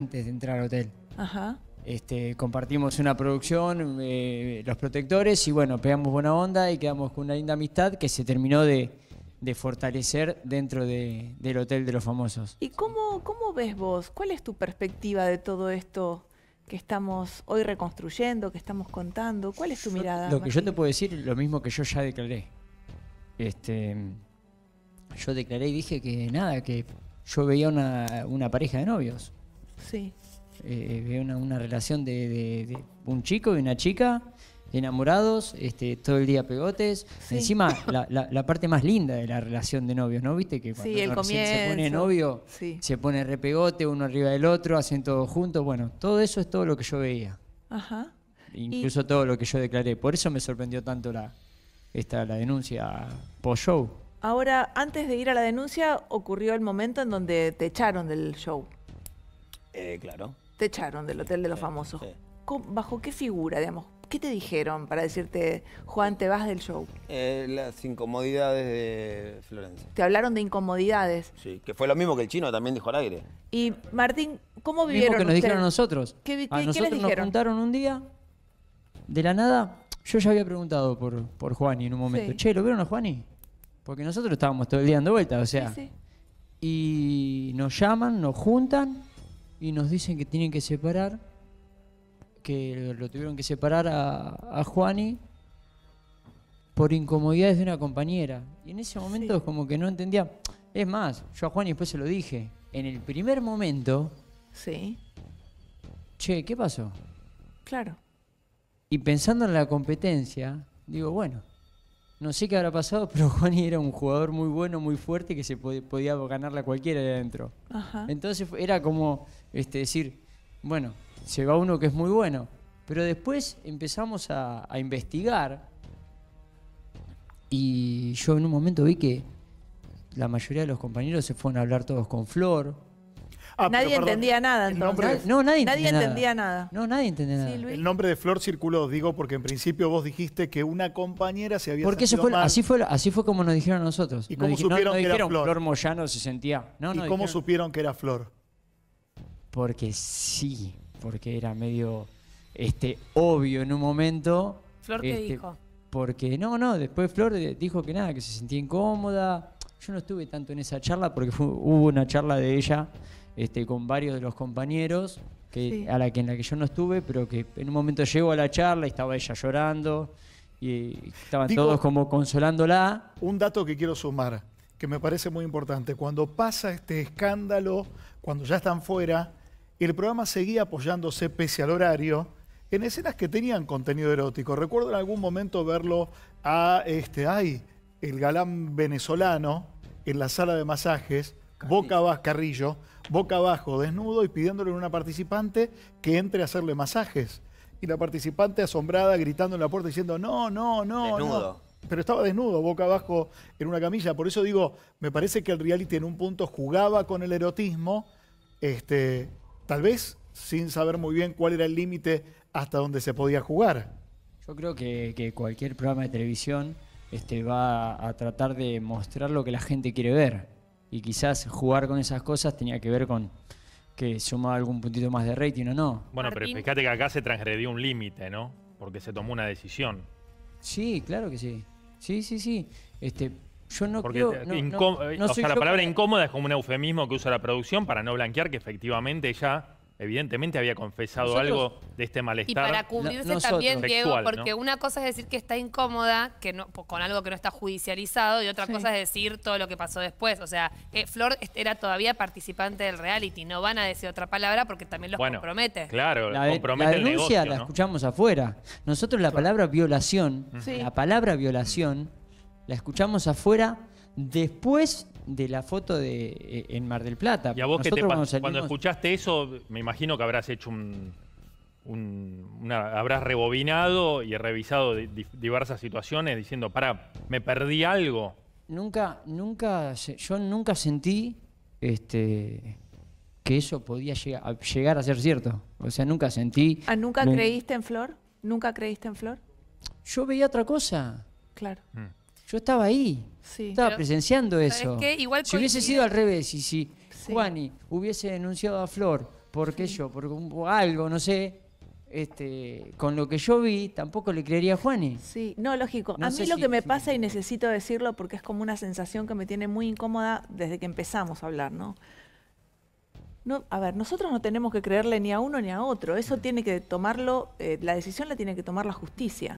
antes de entrar al hotel. Ajá. Este, compartimos una producción, eh, Los Protectores, y bueno, pegamos buena onda y quedamos con una linda amistad que se terminó de, fortalecer dentro del Hotel de los Famosos. ¿Y cómo, cómo ves vos? ¿Cuál es tu perspectiva de todo esto que estamos hoy reconstruyendo, que estamos contando? ¿Cuál es tu mirada? Lo que yo te puedo decir es lo mismo que yo ya declaré. Este, yo declaré y dije que nada, que yo veía una pareja de novios. Sí. Eh, una, relación de, un chico y una chica enamorados, este, todo el día pegotes. Encima, la, parte más linda de la relación de novios, ¿no? Viste que cuando se pone novio, se pone repegote uno arriba del otro, hacen todo juntos. Bueno, todo eso es todo lo que yo veía. Ajá. Incluso todo lo que yo declaré. Por eso me sorprendió tanto la, la denuncia post-show. Ahora, antes de ir a la denuncia, ocurrió el momento en donde te echaron del show. Eh, claro. Te echaron del Hotel de los Famosos. ¿Bajo qué figura, digamos? ¿Qué te dijeron para decirte, Juan, te vas del show? Eh, las incomodidades de Florencia. Te hablaron de incomodidades. Sí, que fue lo mismo que el chino también dijo al aire. Y Martín, ¿cómo vivieron? Mismo que nos dijeron nosotros. ¿Qué, nosotros dijeron? nos juntaron un día, de la nada. Yo ya había preguntado por, por Juani en un momento. Che, ¿lo vieron a Juani? Porque nosotros estábamos todo el día dando vueltas, o sea. sí. Y nos llaman, nos juntan y nos dicen que tienen que separar, que lo tuvieron que separar a, a Juani por incomodidades de una compañera. Y en ese momento es como que no entendía. Es más, yo a Juani después se lo dije. En el primer momento... Sí. Che, ¿qué pasó? Claro. Y pensando en la competencia, digo, bueno, no sé qué habrá pasado, pero Juani era un jugador muy bueno, muy fuerte, que se podía podía ganarla cualquiera de adentro. Entonces era como este, decir, bueno, se va uno que es muy bueno. Pero después empezamos a investigar y yo en un momento vi que la mayoría de los compañeros se fueron a hablar todos con Flor, nadie entendía nada entonces. No, nadie, entendía, nada. No, nadie entendía nada. el nombre de Flor circuló, digo, porque en principio vos dijiste que una compañera se había Porque eso fue, así fue así fue como nos dijeron nosotros. ¿Y supieron que era Flor? Moyano se sentía. ¿Y cómo supieron que era Flor? Porque sí, porque era medio este obvio en un momento. Flor qué este, dijo? Porque no, no, después Flor dijo que nada, que se sentía incómoda. Yo no estuve tanto en esa charla porque hubo una charla de ella este, con varios de los compañeros, a la que, en la que yo no estuve, pero que en un momento llegó a la charla y estaba ella llorando y estaban todos como consolándola. Un dato que quiero sumar, que me parece muy importante, cuando pasa este escándalo, cuando ya están fuera, el programa seguía apoyándose pese al horario en escenas que tenían contenido erótico. Recuerdo en algún momento verlo a este, ay, el galán venezolano en la sala de masajes boca abajo, Carrillo, boca abajo, desnudo y pidiéndole a una participante que entre a hacerle masajes. Y la participante asombrada gritando en la puerta diciendo, no, no, no. Desnudo. No. Pero estaba desnudo, boca abajo en una camilla. Por eso digo, me parece que el reality en un punto jugaba con el erotismo, este, tal vez sin saber muy bien cuál era el límite hasta donde se podía jugar. Yo creo que, cualquier programa de televisión este, va a tratar de mostrar lo que la gente quiere ver y quizás jugar con esas cosas tenía que ver con que sumaba algún puntito más de rating o no. Bueno, pero fíjate que acá se transgredió un límite, ¿no? Porque se tomó una decisión. Sí, claro que sí. Sí, sí, sí. Este, yo no Porque creo... o sea, la palabra incómoda es como un eufemismo que usa la producción para no blanquear que efectivamente ya... Evidentemente había confesado algo de este malestar Y para cubrirse también, Diego, porque una cosa es decir que está incómoda, que no, con algo que no está judicializado, y otra cosa es decir todo lo que pasó después. O sea, que eh, Flor era todavía participante del reality, no van a decir otra palabra porque también los compromete. Claro, La, la denuncia la escuchamos afuera. Nosotros la palabra violación, la palabra violación, la escuchamos afuera después de la foto de eh, en Mar del Plata. Y a vos que cuando, escuchaste eso, me imagino que habrás hecho un, habrás rebobinado y revisado diversas situaciones diciendo, para, me perdí algo. Nunca, nunca, yo nunca sentí este, que eso podía llegar, a ser cierto. O sea, nunca sentí. Ah, ¿Nunca creíste en Flor? ¿Nunca creíste en Flor? Yo veía otra cosa. Claro. Mm. Yo estaba ahí, estaba presenciando eso. Igual si hubiese sido al revés, y si Juani hubiese denunciado a Flor, porque qué yo, por algo, no sé, este, con lo que yo vi, tampoco le creería a Juani. Sí, no, lógico. a mí lo que me pasa, y necesito decirlo porque es como una sensación que me tiene muy incómoda desde que empezamos a hablar, ¿no? No, a ver, nosotros no tenemos que creerle ni a uno ni a otro. Eso tiene que tomarlo, eh, la decisión la tiene que tomar la justicia.